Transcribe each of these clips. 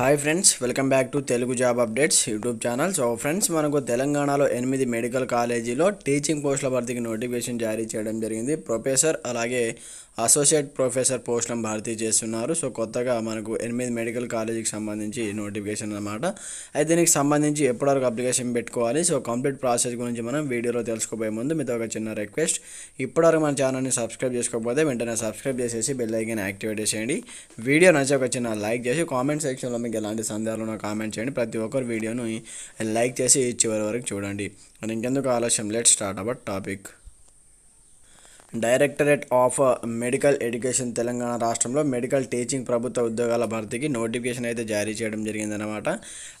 hi friends welcome back to Telugu job updates YouTube channel so friends మనకు తెలంగాణలో ఎనిమిది medical కాలేజీలో టీచింగ్ పోస్టుల భర్తీకి నోటిఫికేషన్ జారీ చేయడం జరిగింది ప్రొఫెసర్ అలాగే అసోసియేట్ ప్రొఫెసర్ పోస్టులను భర్తీ చేస్తున్నారు సో కొత్తగా మనకు ఎనిమిది మెడికల్ కాలేజీకి సంబంధించి నోటిఫికేషన్ అనమాట అయితే దీనికి సంబంధించి ఎప్పటివరకు అప్లికేషన్ పెట్టుకోవాలి సో కంప్లీట్ ప్రాసెస్ గురించి మనం వీడియోలో తెలుసుకోబోయే ముందు మీతో ఒక చిన్న రిక్వెస్ట్ ఇప్పటివరకు మన ఛానల్ని సబ్స్క్రైబ్ చేసుకోకపోతే వెంటనే సబ్స్క్రైబ్ చేసేసి బెల్ ఐకన్ యాక్టివేట్ చేసేయండి వీడియో నచ్చి ఒక చిన్న లైక్ చేసి కామెంట్ సెక్షన్లో మీకు ఎలాంటి సందేహాలు ఉన్నా కామెంట్ చేయండి ప్రతి ఒక్కరు వీడియోను లైక్ చేసి చివరి వరకు చూడండి అండ్ ఇంకెందుకు ఆలస్యం let start our topic directorate of medical education Telangana రాష్ట్రంలో మెడికల్ టీచింగ్ ప్రభుత్వ ఉద్యోగాల భర్తీకి నోటిఫికేషన్ అయితే జారీ చేయడం జరిగిందనమాట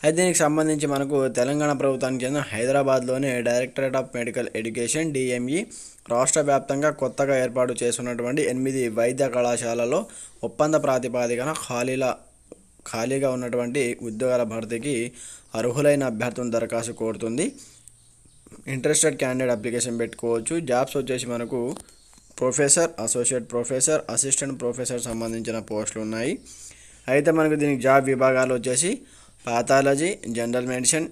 అయితే దీనికి సంబంధించి మనకు తెలంగాణ ప్రభుత్వానికి చెందిన హైదరాబాద్లోని directorate of medical education DME రాష్ట్ర వ్యాప్తంగా కొత్తగా ఏర్పాటు చేస్తున్నటువంటి ఎనిమిది వైద్య కళాశాలలో ఒప్పంద ప్రాతిపాదికన ఖాళీల ఖాళీగా ఉన్నటువంటి ఉద్యోగాల భర్తీకి అర్హులైన అభ్యర్థులను దరఖాస్తు కోరుతుంది ఇంట్రెస్టెడ్ క్యాండిడేట్ అప్లికేషన్ పెట్టుకోవచ్చు జాబ్స్ వచ్చేసి మనకు professor associate professor assistant professor సంబంధించిన పోస్టులు ఉన్నాయి అయితే మనకు దీనికి జాబ్ విభాగాలు వచ్చేసి pathology general medicine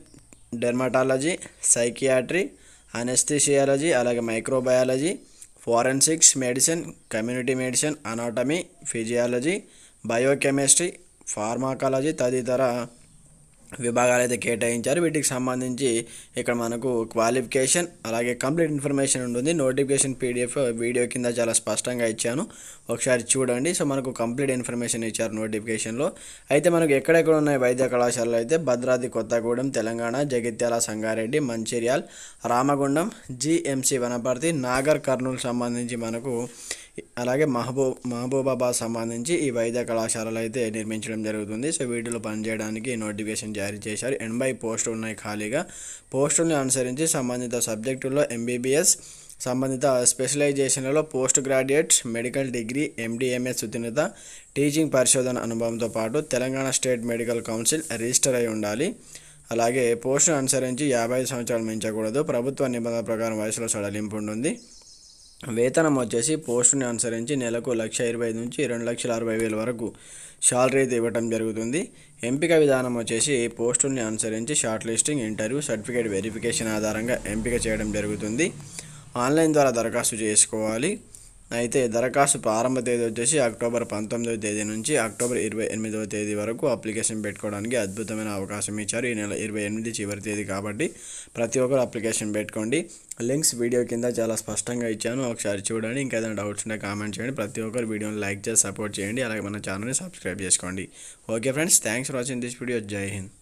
dermatology psychiatry anaesthesiology అలాగే microbiology forensics medicine community medicine anatomy physiology biochemistry pharmacology తదితర విభాగాలు అయితే కేటాయించారు వీటికి సంబంధించి ఇక్కడ మనకు క్వాలిఫికేషన్ అలాగే కంప్లీట్ ఇన్ఫర్మేషన్ ఉంటుంది నోటిఫికేషన్ పీడిఎఫ్ వీడియో కింద చాలా స్పష్టంగా ఇచ్చాను ఒకసారి చూడండి సో మనకు కంప్లీట్ ఇన్ఫర్మేషన్ ఇచ్చారు నోటిఫికేషన్లో అయితే మనకు ఎక్కడెక్కడ ఉన్నాయి వైద్య కళాశాలలు అయితే భద్రాద్రి కొత్తగూడెం తెలంగాణ జగిత్యాల సంగారెడ్డి మంచిర్యాల్ రామగుండం జిఎంసి వనపర్తి నాగర్ కర్నూలు సంబంధించి మనకు అలాగే మహబూబ్ మహబూబాబాద్ సంబంధించి ఈ వైద్య కళాశాలలు అయితే నిర్మించడం జరుగుతుంది సో వీటిలో పనిచేయడానికి నోటిఫికేషన్ జారీ చేశారు ఎనభై పోస్టులు ఉన్నాయి ఖాళీగా పోస్టుల్ని అనుసరించి సంబంధిత సబ్జెక్టుల్లో ఎంబీబీఎస్ సంబంధిత స్పెషలైజేషన్లలో post graduate medical degree MD MS ఉత్తీర్ణత టీచింగ్ పరిశోధన అనుభవంతో పాటు Telangana state medical council register అయి ఉండాలి అలాగే పోస్టును అనుసరించి యాభై సంవత్సరాలు మించకూడదు ప్రభుత్వ నిబంధనల ప్రకారం వయసులో సడలింపు ఉంటుంది వేతనం వచ్చేసి పోస్టుని అనుసరించి నెలకు లక్ష ఇరవై ఐదు నుంచి రెండు లక్షల అరవై వేల వరకు శాలరీ ఇవ్వడం జరుగుతుంది ఎంపిక విధానం వచ్చేసి పోస్టుని అనుసరించి shortlisting interview certificate verification ఆధారంగా ఎంపిక చేయడం జరుగుతుంది ఆన్లైన్ ద్వారా దరఖాస్తు చేసుకోవాలి అయితే దరఖాస్తు ప్రారంభ తేదీ వచ్చేసి అక్టోబర్ పంతొమ్మిదవ తేదీ నుంచి అక్టోబర్ ఇరవై ఎనిమిదవ తేదీ వరకు అప్లికేషన్ పెట్టుకోవడానికి అద్భుతమైన అవకాశం ఇచ్చారు ఈ నెల ఇరవై ఎనిమిది చివరి తేదీ కాబట్టి ప్రతి ఒక్కరు అప్లికేషన్ పెట్టుకోండి లింక్స్ వీడియో కింద చాలా స్పష్టంగా ఇచ్చాను ఒకసారి చూడండి ఇంకా ఏదైనా డౌట్స్ ఉంటే కామెంట్ చేయండి ప్రతి ఒక్కరు వీడియోని లైక్ చేసి సపోర్ట్ చేయండి అలాగే మన ఛానల్ని సబ్స్క్రైబ్ చేసుకోండి okay friends thanks for watching this video జై హింద్